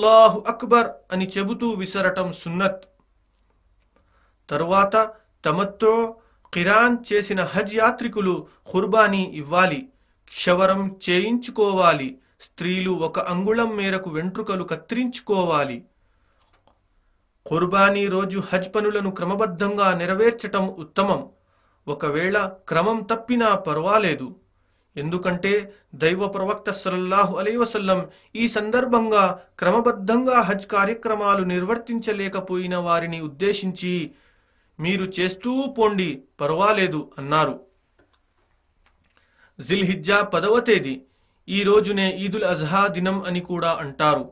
అల్లాహు అక్బర్ అని చెబుతూ విసరటం సున్నత్ తరువాత తమత్తో కిరాన్ చేసిన హజ్ యాత్రికులు ఖుర్బానీ ఇవ్వాలి క్షవరం చేయించుకోవాలి స్త్రీలు ఒక అంగుళం మేరకు వెంట్రుకలు కత్తిరించుకోవాలి ఖుర్బానీ రోజు హజ్ పనులను క్రమబద్ధంగా నెరవేర్చటం ఉత్తమం ఒకవేళ క్రమం తప్పినా పర్వాలేదు ఎందుకంటే దైవ ప్రవక్త సల్లాహు అలైవసల్లం వసల్లం ఈ సందర్భంగా క్రమబద్ధంగా హజ్ కార్యక్రమాలు నిర్వర్తించలేకపోయిన వారిని ఉద్దేశించి మీరు చేస్తూ పోండి పర్వాలేదు అన్నారు జిల్హిజ్జా పదవ తేదీ ఈ రోజునే ఈదుల్ అజ్హా దినం అని కూడా అంటారు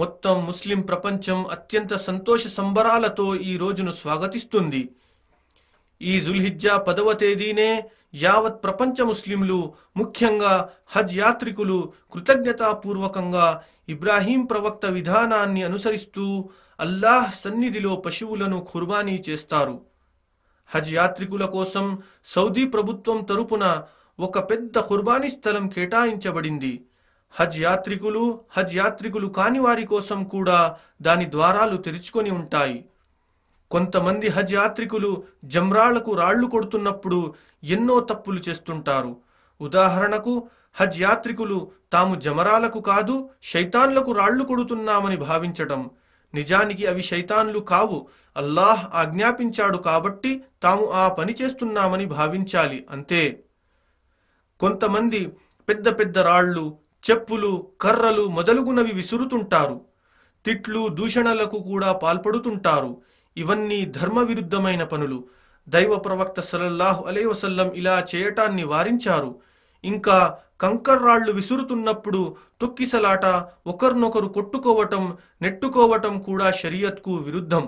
మొత్తం ముస్లిం ప్రపంచం అత్యంత సంతోష సంబరాలతో ఈ రోజును స్వాగతిస్తుంది ఈ జుల్హిజ్జా పదవ తేదీనే యావత్ ప్రపంచ ముస్లింలు ముఖ్యంగా హజ్ యాత్రికులు కృతజ్ఞతాపూర్వకంగా ఇబ్రాహీం ప్రవక్త విధానాన్ని అనుసరిస్తూ అల్లాహ్ సన్నిధిలో పశువులను ఖుర్బానీ చేస్తారు హజ్ యాత్రికుల కోసం సౌదీ ప్రభుత్వం తరపున ఒక పెద్ద ఖుర్బానీ స్థలం కేటాయించబడింది హజ్ యాత్రికులు హజ్ యాత్రికులు కాని వారి కోసం కూడా దాని ద్వారాలు తెరుచుకొని ఉంటాయి కొంతమంది హజ్ యాత్రికులు జమ్రాళ్లకు రాళ్లు కొడుతున్నప్పుడు ఎన్నో తప్పులు చేస్తుంటారు ఉదాహరణకు హజ్ యాత్రికులు తాము జమరాలకు కాదు శైతాన్లకు రాళ్లు కొడుతున్నామని భావించటం నిజానికి అవి శైతాన్లు కావు అల్లాహ్ ఆజ్ఞాపించాడు కాబట్టి తాము ఆ పని చేస్తున్నామని భావించాలి అంతే కొంతమంది పెద్ద పెద్ద రాళ్ళు చెప్పులు కర్రలు మొదలుగునవి విసురుతుంటారు తిట్లు దూషణలకు కూడా పాల్పడుతుంటారు ఇవన్నీ ధర్మ విరుద్ధమైన పనులు దైవ ప్రవక్త సలల్లాహు అలైవసల్లం వసల్లం ఇలా చేయటాన్ని వారించారు ఇంకా కంకర్రాళ్లు విసురుతున్నప్పుడు తొక్కిసలాట ఒకరినొకరు కొట్టుకోవటం నెట్టుకోవటం కూడా షరియత్కు విరుద్ధం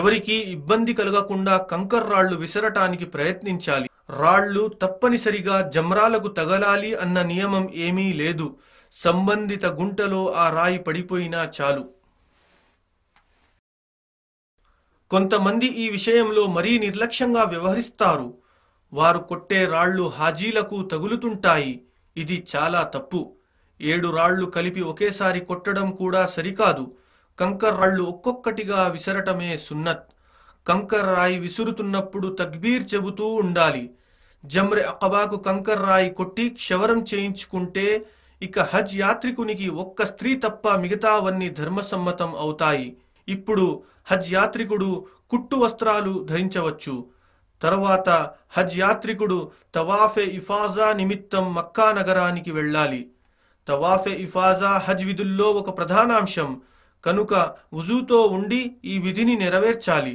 ఎవరికీ ఇబ్బంది కలగకుండా కంకర్రాళ్లు విసరటానికి ప్రయత్నించాలి రాళ్లు తప్పనిసరిగా జమ్రాలకు తగలాలి అన్న నియమం ఏమీ లేదు సంబంధిత గుంటలో ఆ రాయి పడిపోయినా చాలు కొంతమంది ఈ విషయంలో మరీ నిర్లక్ష్యంగా వ్యవహరిస్తారు వారు కొట్టే రాళ్లు హాజీలకు తగులుతుంటాయి ఇది చాలా తప్పు ఏడు రాళ్లు కలిపి ఒకేసారి కొట్టడం కూడా సరికాదు కంకర్ రాళ్లు ఒక్కొక్కటిగా విసరటమే సున్నత్ కంకర్ రాయి విసురుతున్నప్పుడు తక్బీర్ చెబుతూ ఉండాలి జమ్రె అకబాకు కంకర్ రాయి కొట్టి క్షవరం చేయించుకుంటే ఇక హజ్ యాత్రికునికి ఒక్క స్త్రీ తప్ప మిగతావన్నీ ధర్మసమ్మతం అవుతాయి ఇప్పుడు హజ్ యాత్రికుడు కుట్టు వస్త్రాలు ధరించవచ్చు తర్వాత హజ్ యాత్రికుడు తవాఫే ఇఫాజా నిమిత్తం మక్కా నగరానికి వెళ్ళాలి తవాఫే ఇఫాజా హజ్ విధుల్లో ఒక ప్రధానాంశం కనుక వుజూతో ఉండి ఈ విధిని నెరవేర్చాలి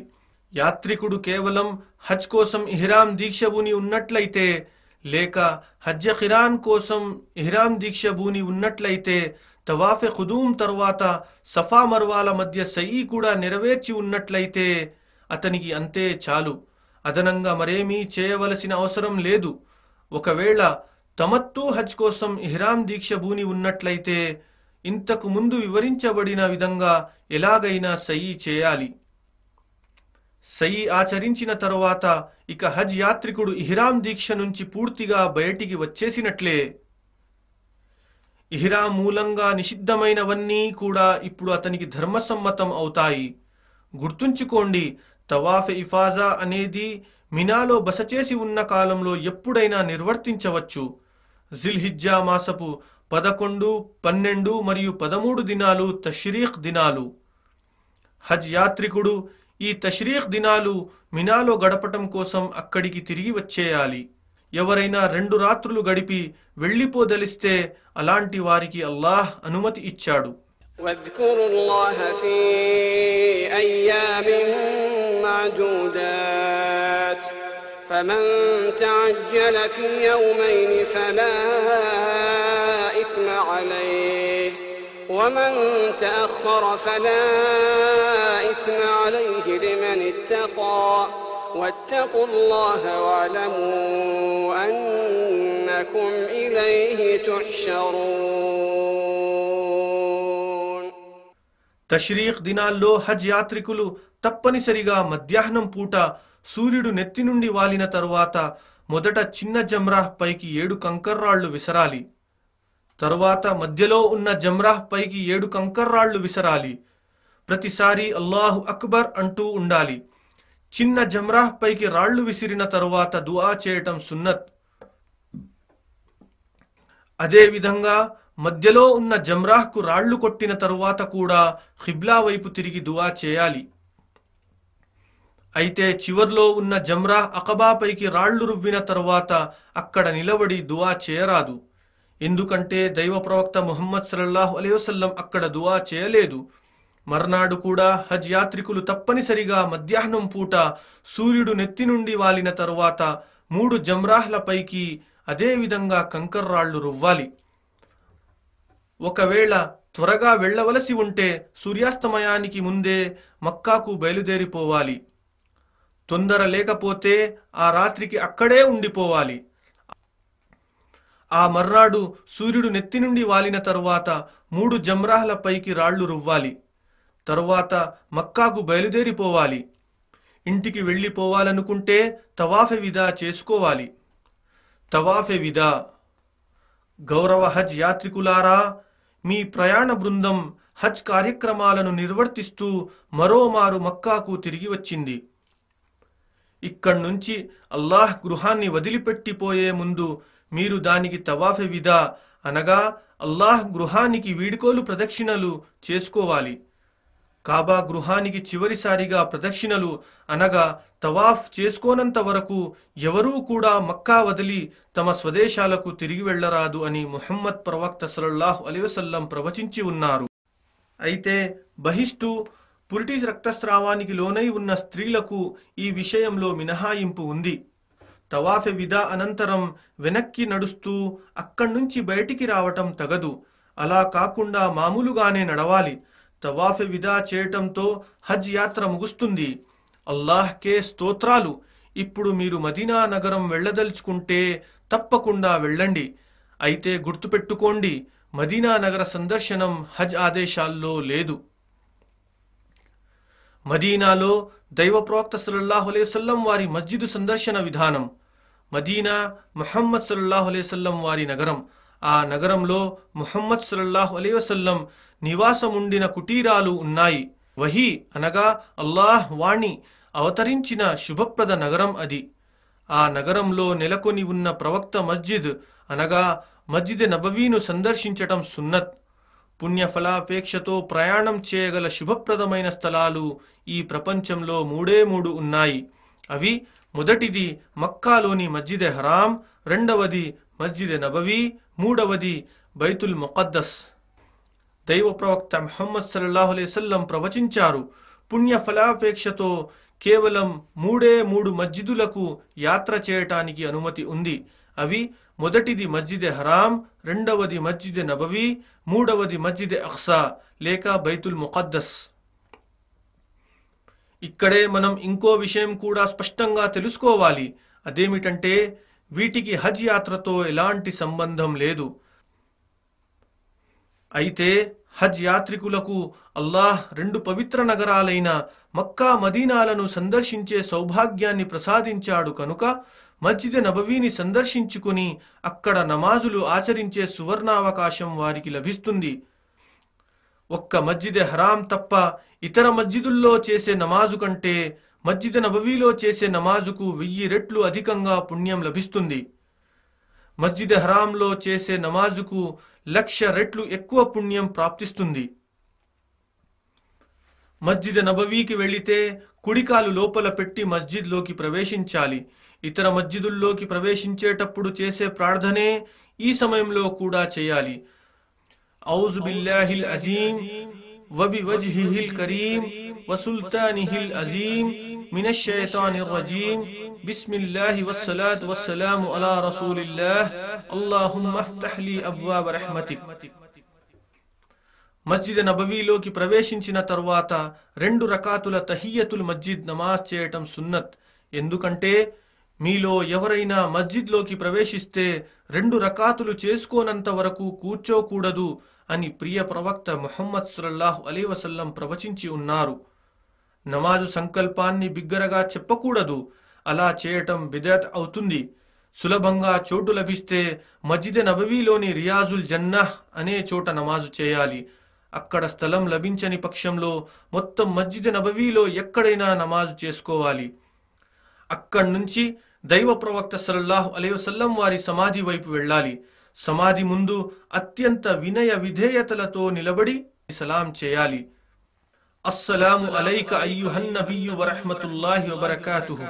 యాత్రికుడు కేవలం హజ్ కోసం ఇహ్రాం దీక్ష ఉన్నట్లయితే లేక హజ్ ఖిరాన్ కోసం ఇహ్రాం దీక్ష ఉన్నట్లయితే తవాఫె ఖుదూమ్ తరువాత సఫా మర్వాల మధ్య సయీ కూడా నెరవేర్చి ఉన్నట్లయితే అతనికి అంతే చాలు అదనంగా మరేమీ చేయవలసిన అవసరం లేదు ఒకవేళ తమత్తు హజ్ కోసం ఇహ్రామ్ దీక్ష భూని ఉన్నట్లయితే ఇంతకు ముందు వివరించబడిన విధంగా ఎలాగైనా సయ్యి చేయాలి సయీ ఆచరించిన తరువాత ఇక హజ్ యాత్రికుడు ఇహ్రామ్ దీక్ష నుంచి పూర్తిగా బయటికి వచ్చేసినట్లే ఇహిరా మూలంగా నిషిద్ధమైనవన్నీ కూడా ఇప్పుడు అతనికి ధర్మసమ్మతం అవుతాయి గుర్తుంచుకోండి తవాఫ్ ఇఫాజా అనేది మినాలో బస చేసి ఉన్న కాలంలో ఎప్పుడైనా నిర్వర్తించవచ్చు జిల్హిజ్జా మాసపు పదకొండు పన్నెండు మరియు పదమూడు దినాలు తష్రీఖ్ దినాలు హజ్ యాత్రికుడు ఈ తష్రీఖ్ దినాలు మినాలో గడపటం కోసం అక్కడికి తిరిగి వచ్చేయాలి ఎవరైనా రెండు రాత్రులు గడిపి వెళ్ళిపోదలిస్తే అలాంటి వారికి అల్లాహ్ అనుమతి ఇచ్చాడు فمن تعجل في يومين فلا إثم عليه ومن تأخر فلا إثم عليه لمن اتقى واتقوا الله واعلموا أنكم إليه تحشرون తష్రీఖ్ దినాల్లో హజ్ యాత్రికులు తప్పనిసరిగా మధ్యాహ్నం పూట సూర్యుడు నెత్తి నుండి వాలిన తరువాత మొదట చిన్న జమ్రాహ్ పైకి ఏడు కంకర్రాళ్లు విసరాలి తరువాత మధ్యలో ఉన్న జమ్రాహ్ పైకి ఏడు కంకర్రాళ్లు విసరాలి ప్రతిసారి అల్లాహు అక్బర్ అంటూ ఉండాలి చిన్న జమ్రాహ్ పైకి రాళ్లు విసిరిన తరువాత దువా చేయటం సున్నత్ అదేవిధంగా మధ్యలో ఉన్న జమ్రాహ్కు రాళ్లు కొట్టిన తరువాత కూడా ఖిబ్లా వైపు తిరిగి దువా చేయాలి అయితే చివర్లో ఉన్న జమ్రాహ్ అకబాపైకి రాళ్లు రువ్విన తరువాత అక్కడ నిలబడి దువా చేయరాదు ఎందుకంటే దైవ ప్రవక్త ముహమ్మద్ సల్లాహు అలైవసం అక్కడ దువా చేయలేదు మర్నాడు కూడా హజ్ యాత్రికులు తప్పనిసరిగా మధ్యాహ్నం పూట సూర్యుడు నెత్తి నుండి వాలిన తరువాత మూడు జమ్రాహ్లపైకి అదేవిధంగా కంకర్రాళ్లు రువ్వాలి ఒకవేళ త్వరగా వెళ్లవలసి ఉంటే సూర్యాస్తమయానికి ముందే మక్కాకు బయలుదేరిపోవాలి తొందర లేకపోతే ఆ రాత్రికి అక్కడే ఉండిపోవాలి ఆ మర్నాడు సూర్యుడు నెత్తి నుండి వాలిన తరువాత మూడు జమ్రాహ్ల పైకి రాళ్లు రువ్వాలి తరువాత మక్కాకు బయలుదేరిపోవాలి ఇంటికి వెళ్ళిపోవాలనుకుంటే తవాఫె విదా చేసుకోవాలి తవాఫె విదా గౌరవ హజ్ యాత్రికులారా మీ ప్రయాణ బృందం హజ్ కార్యక్రమాలను నిర్వర్తిస్తూ మరోమారు మక్కాకు తిరిగి వచ్చింది ఇక్కడి నుంచి అల్లాహ్ గృహాన్ని వదిలిపెట్టిపోయే ముందు మీరు దానికి తవాఫె విదా అనగా అల్లాహ్ గృహానికి వీడుకోలు ప్రదక్షిణలు చేసుకోవాలి కాబా గృహానికి చివరిసారిగా ప్రదక్షిణలు అనగా తవాఫ్ చేసుకోనంత వరకు ఎవరూ కూడా మక్కా వదిలి తమ స్వదేశాలకు తిరిగి వెళ్లరాదు అని ముహమ్మద్ ప్రవక్త సలల్లాహు అలివసల్లం ప్రవచించి ఉన్నారు అయితే బహిష్టు పురిటి రక్తస్రావానికి లోనై ఉన్న స్త్రీలకు ఈ విషయంలో మినహాయింపు ఉంది తవాఫె విదా అనంతరం వెనక్కి నడుస్తూ అక్కడ్నుంచి బయటికి రావటం తగదు అలా కాకుండా మామూలుగానే నడవాలి తవాఫ్ విదా చేయటంతో హజ్ యాత్ర ముగుస్తుంది అల్లాహ్కే స్తోత్రాలు ఇప్పుడు మీరు మదీనా నగరం వెళ్ళదలుచుకుంటే తప్పకుండా వెళ్ళండి అయితే గుర్తుపెట్టుకోండి మదీనా నగర సందర్శనం హజ్ ఆదేశాల్లో లేదు మదీనాలో దైవప్రోక్త ప్రవక్త సల్లాహులేసల్లం వారి మస్జిద్ సందర్శన విధానం మదీనా మహమ్మద్ సల్లాహులేసల్లం వారి నగరం ఆ నగరంలో ముహమ్మద్ సల్లల్లాహు అలీ వసల్లం నివాసముండిన కుటీరాలు ఉన్నాయి వహి అనగా అల్లాహ్ వాణి అవతరించిన శుభప్రద నగరం అది ఆ నగరంలో నెలకొని ఉన్న ప్రవక్త మస్జిద్ అనగా మస్జిద్ నబవీను సందర్శించటం సున్నత్ పుణ్యఫలాపేక్షతో ప్రయాణం చేయగల శుభప్రదమైన స్థలాలు ఈ ప్రపంచంలో మూడే మూడు ఉన్నాయి అవి మొదటిది మక్కాలోని మస్జిద్ హరాం రెండవది మస్జిద్ నబవీ మూడవది బైతుల్ ముఖద్దస్ దైవ ప్రవక్త మహమ్మద్ సల్లాహు అలైవల్లం ప్రవచించారు పుణ్య ఫలాపేక్షతో కేవలం మూడే మూడు మస్జిదులకు యాత్ర చేయటానికి అనుమతి ఉంది అవి మొదటిది మస్జిద్ హరాం రెండవది మస్జిదె నబవి మూడవది మస్జిద్ అక్సా లేక బైతుల్ ముఖద్దస్ ఇక్కడే మనం ఇంకో విషయం కూడా స్పష్టంగా తెలుసుకోవాలి అదేమిటంటే వీటికి హజ్ యాత్రతో ఎలాంటి సంబంధం లేదు అయితే హజ్ యాత్రికులకు అల్లాహ్ రెండు పవిత్ర నగరాలైన మక్కా మదీనాలను సందర్శించే సౌభాగ్యాన్ని ప్రసాదించాడు కనుక మస్జిద్ నబవీని సందర్శించుకుని అక్కడ నమాజులు ఆచరించే సువర్ణావకాశం వారికి లభిస్తుంది ఒక్క మస్జిద్ హరాం తప్ప ఇతర మస్జిదుల్లో చేసే నమాజు కంటే మస్జిద్ నబవీలో చేసే నమాజుకు వెయ్యి రెట్లు అధికంగా పుణ్యం లభిస్తుంది మస్జిద్ హరాంలో చేసే నమాజుకు లక్ష రెట్లు ఎక్కువ పుణ్యం ప్రాప్తిస్తుంది మస్జిద్ నబవీకి వెళితే కుడికాలు లోపల పెట్టి మస్జిద్లోకి ప్రవేశించాలి ఇతర మస్జిదుల్లోకి ప్రవేశించేటప్పుడు చేసే ప్రార్థనే ఈ సమయంలో కూడా చేయాలి ఔజుబిల్లాహిల్ అజీం وبوجهه الكريم وسلطانه العظيم من الشيطان الرجيم بسم الله والصلاة والسلام على رسول الله اللهم افتح لي أبواب رحمتك మస్జిద్ నబవీలోకి ప్రవేశించిన తర్వాత రెండు రకాతుల తహియతుల్ మస్జిద్ నమాజ్ చేయటం సున్నత్ ఎందుకంటే మీలో ఎవరైనా మస్జిద్లోకి ప్రవేశిస్తే రెండు రకాతులు చేసుకోనంత వరకు కూర్చోకూడదు అని ప్రియ ప్రవక్త మొహమ్మద్ సుల్లాహ్ అలీ వసల్లం ప్రవచించి ఉన్నారు నమాజు సంకల్పాన్ని బిగ్గరగా చెప్పకూడదు అలా చేయటం బిదత్ అవుతుంది సులభంగా చోటు లభిస్తే మజిద్ నబవీలోని రియాజుల్ జన్నాహ్ అనే చోట నమాజు చేయాలి అక్కడ స్థలం లభించని పక్షంలో మొత్తం మస్జిద్ నబవీలో ఎక్కడైనా నమాజు చేసుకోవాలి అక్కడి నుంచి దైవ ప్రవక్త సల్లాహు అలైవసల్లం వారి సమాధి వైపు వెళ్ళాలి సమాధి ముందు అత్యంత వినయ విధేయతలతో నిలబడి సలాం చేయాలి అస్సలాము అలైక అయ్యుహన్ నబియు వరహ్మతుల్లాహి వబరకాతుహు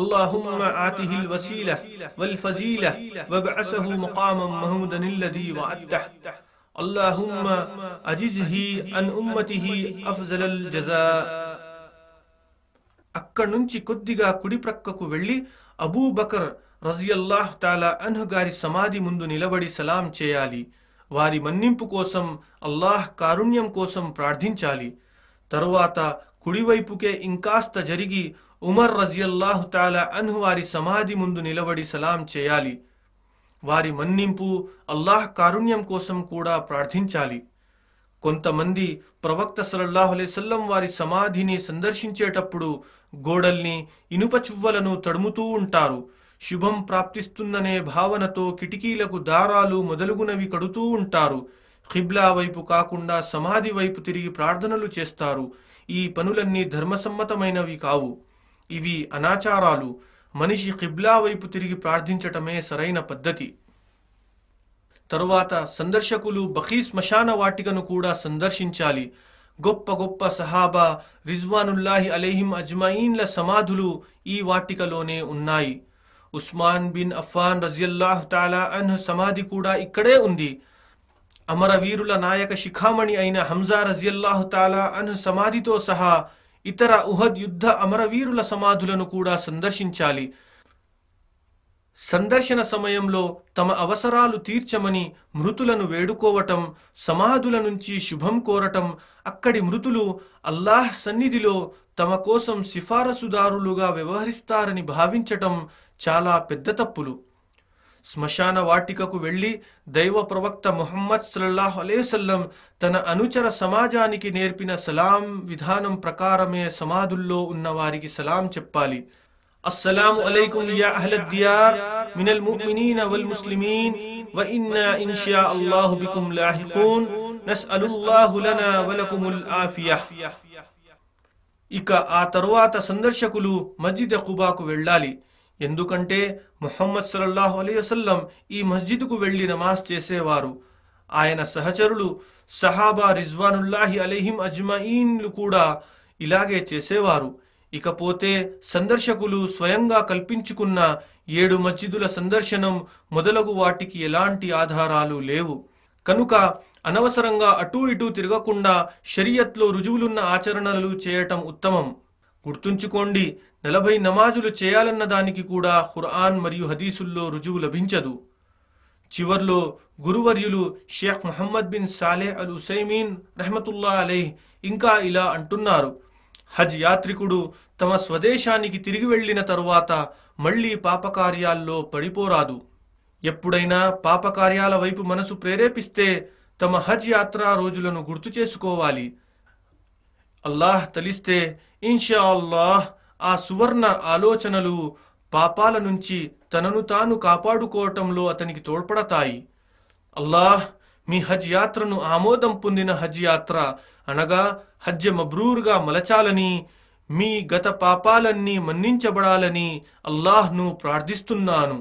اللهم آته الوسيلة والفزيلة وابعثه مقاما محمودا الذي وعدته اللهم أجزه عن أمته أفضل الجزاء అక్కడి నుంచి కొద్దిగా కుడి ప్రక్కకు వెళ్ళి అబూబకర్ రజియల్లాహ్ తాలా అన్హు గారి సమాధి ముందు నిలబడి సలాం చేయాలి వారి మన్నింపు కోసం అల్లాహ్ కారుణ్యం కోసం ప్రార్థించాలి తరువాత కుడివైపుకే ఇంకాస్త జరిగి ఉమర్ రజియల్లాహు తాలా అన్హు వారి సమాధి ముందు నిలబడి సలాం చేయాలి వారి మన్నింపు అల్లాహ్ కారుణ్యం కోసం కూడా ప్రార్థించాలి కొంతమంది ప్రవక్త సలల్లాహు అలైసల్లం వారి సమాధిని సందర్శించేటప్పుడు గోడల్ని ఇనుప చువ్వలను తడుముతూ ఉంటారు శుభం ప్రాప్తిస్తున్ననే భావనతో కిటికీలకు దారాలు మొదలుగునవి కడుతూ ఉంటారు ఖిబ్లా వైపు కాకుండా సమాధి వైపు తిరిగి ప్రార్థనలు చేస్తారు ఈ పనులన్నీ ధర్మసమ్మతమైనవి కావు ఇవి అనాచారాలు మనిషి ఖిబ్లా వైపు తిరిగి ప్రార్థించటమే సరైన పద్ధతి తరువాత సందర్శకులు బకీ శ్మశాన వాటికను కూడా సందర్శించాలి గొప్ప గొప్ప సహాబా రిజ్వానుల్లాహి అలీహిం అజ్మాయిన్ల సమాధులు ఈ వాటికలోనే ఉన్నాయి ఉస్మాన్ బిన్ అఫాన్ రజియల్లాహ్ తాలా అన్హు సమాధి కూడా ఇక్కడే ఉంది అమరవీరుల నాయక శిఖామణి అయిన హంజా రజియల్లాహు తాలా అన్హు సమాధితో సహా ఇతర ఉహద్ యుద్ధ అమరవీరుల సమాధులను కూడా సందర్శించాలి సందర్శన సమయంలో తమ అవసరాలు తీర్చమని మృతులను వేడుకోవటం సమాధుల నుంచి శుభం కోరటం అక్కడి మృతులు అల్లాహ్ సన్నిధిలో తమ కోసం సిఫారసుదారులుగా వ్యవహరిస్తారని భావించటం చాలా పెద్ద తప్పులు శ్మశాన వాటికకు వెళ్ళి దైవ ప్రవక్త ముహమ్మద్ సల్లాహ్ అలేసల్లం తన అనుచర సమాజానికి నేర్పిన సలాం విధానం ప్రకారమే సమాధుల్లో ఉన్నవారికి సలాం చెప్పాలి السلام عليكم يا أهل الديار من المؤمنين والمسلمين وإنا إن شاء الله بكم لاحقون نسأل الله لنا ولكم العافية ఇక ఆ తరువాత సందర్శకులు మస్జిద్ కుబాకు వెళ్ళాలి ఎందుకంటే ముహమ్మద్ సలల్లాహు అలీ వసల్లం ఈ మస్జిద్కు వెళ్ళి నమాజ్ చేసేవారు ఆయన సహచరులు సహాబా రిజ్వానుల్లాహి అలీహిం అజ్మాయిన్లు కూడా ఇలాగే చేసేవారు ఇకపోతే సందర్శకులు స్వయంగా కల్పించుకున్న ఏడు మస్జిదుల సందర్శనం మొదలగు వాటికి ఎలాంటి ఆధారాలు లేవు కనుక అనవసరంగా అటూ ఇటూ తిరగకుండా షరియత్లో రుజువులున్న ఆచరణలు చేయటం ఉత్తమం గుర్తుంచుకోండి నలభై నమాజులు చేయాలన్న దానికి కూడా ఖురాన్ మరియు హదీసుల్లో రుజువు లభించదు చివర్లో గురువర్యులు Sheikh Muhammad bin Saleh al Uthaymeen రహమతుల్లా అలైహ్ ఇంకా ఇలా అంటున్నారు హజ్ యాత్రికుడు తమ స్వదేశానికి తిరిగి వెళ్లిన తరువాత మళ్లీ పాపకార్యాల్లో పడిపోరాదు ఎప్పుడైనా పాపకార్యాల వైపు మనసు ప్రేరేపిస్తే తమ హజ్ యాత్రా రోజులను గుర్తు చేసుకోవాలి అల్లాహ్ తలిస్తే ఇన్షా అల్లాహ్ ఆ సువర్ణ ఆలోచనలు పాపాల నుంచి తనను తాను కాపాడుకోవటంలో అతనికి తోడ్పడతాయి అల్లాహ్ మీ హజ్ యాత్రను ఆమోదం పొందిన హజ్ యాత్ర అనగా హజ్ మబ్రూర్గా మలచాలని మీ గత పాపాలన్నీ మన్నించబడాలని అల్లాహ్ను ప్రార్థిస్తున్నాను